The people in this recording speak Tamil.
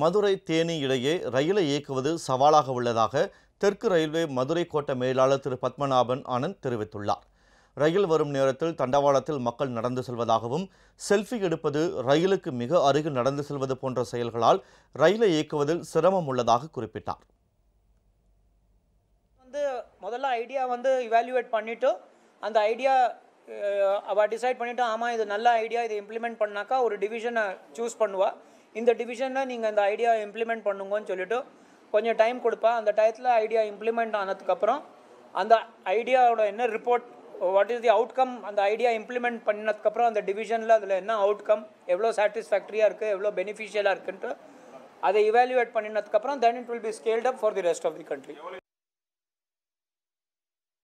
மதுரை தேனி இடையே ரயிலை இயக்குவது சவாலாக உள்ளதாக தெற்கு ரயில்வே மதுரை கோட்ட மேலாளர் திரு பத்மநாபன் ஆனந்த் தெரிவித்துள்ளார் ரயில் வரும் நேரத்தில் தண்டவாளத்தில் மக்கள் நடந்து செல்வதாகவும் செல்ஃபி எடுப்பது ரயிலுக்கு மிக அருகில் நடந்து செல்வது போன்ற செயல்களால் ரயிலை இயக்குவதில் சிரமம் உள்ளதாக குறிப்பிட்டார் வந்து முதல்ல ஐடியா வந்து இவாலுவேட் பண்ணிவிட்டு அந்த ஐடியா அவள் டிசைட் பண்ணிவிட்டு ஆமாம் இது நல்ல ஐடியா இதை இம்ப்ளிமெண்ட் பண்ணாக்கா ஒரு டிவிஷனை சூஸ் பண்ணுவாள் இந்த டிவிஷனில் நீங்கள் இந்த ஐடியா இம்ப்ளிமெண்ட் பண்ணுங்கன்னு சொல்லிவிட்டு கொஞ்சம் டைம் கொடுப்பா அந்த டயத்தில் ஐடியா இம்ப்ளிமெண்ட் ஆனதுக்கப்புறம் அந்த ஐடியாவோட என்ன report what is the outcome அந்த ஐடியா இம்ப்ளிமெண்ட் பண்ணதுக்கப்புறம் அந்த டிவிஷனில் அதில் என்ன அவுட்கம் எவ்வளோ சாட்டிஸ்ஃபேக்ட்ரியாக இருக்குது எவ்வளோ பெனிஃபிஷியலாக இருக்குன்ட்டு அதை இவாலுவேட் பண்ணினதுக்கப்புறம் then it will be scaled up up for the rest of the country